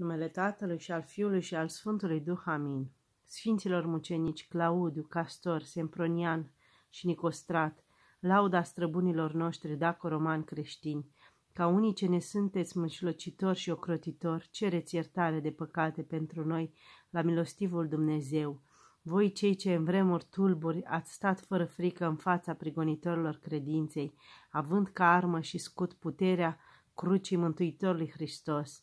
numele Tatălui și al Fiului și al Sfântului Duh. Amin. Sfinților mucenici Claudiu, Castor, Sempronian și Nicostrat, lauda străbunilor noștri daco-romani creștini, ca unii ce ne sunteți mijlocitori și ocrotitori, cereți iertare de păcate pentru noi la milostivul Dumnezeu. Voi cei ce în vremuri tulburi ați stat fără frică în fața prigonitorilor credinței, având ca armă și scut puterea crucii Mântuitorului Hristos –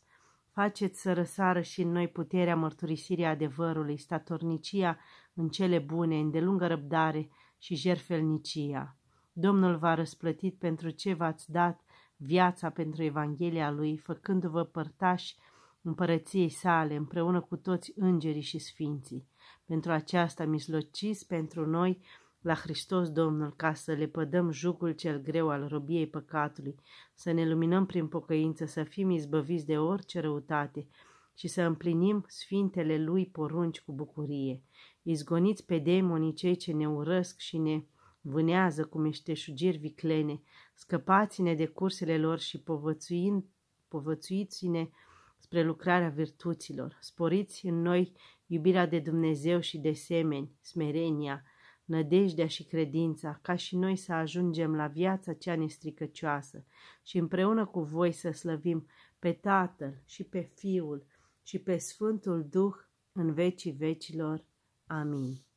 Faceți să răsară și în noi puterea mărturisirii adevărului, statornicia în cele bune, îndelungă răbdare și jerfelnicia. Domnul v-a răsplătit pentru ce v-ați dat viața pentru Evanghelia Lui, făcându-vă părtași împărăției sale, împreună cu toți îngerii și sfinții. Pentru aceasta mislociți pentru noi la Hristos Domnul ca să le pădăm jucul cel greu al robiei păcatului, să ne luminăm prin pocăință, să fim izbăviți de orice răutate și să împlinim sfintele Lui porunci cu bucurie. Izgoniți pe demonii cei ce ne urăsc și ne vânează cu meșteșugiri viclene, scăpați-ne de cursele lor și povățuiți-ne spre lucrarea virtuților. Sporiți în noi iubirea de Dumnezeu și de semeni, smerenia, nădejdea și credința, ca și noi să ajungem la viața cea nestricăcioasă și împreună cu voi să slăvim pe Tatăl și pe Fiul și pe Sfântul Duh în vecii vecilor. Amin.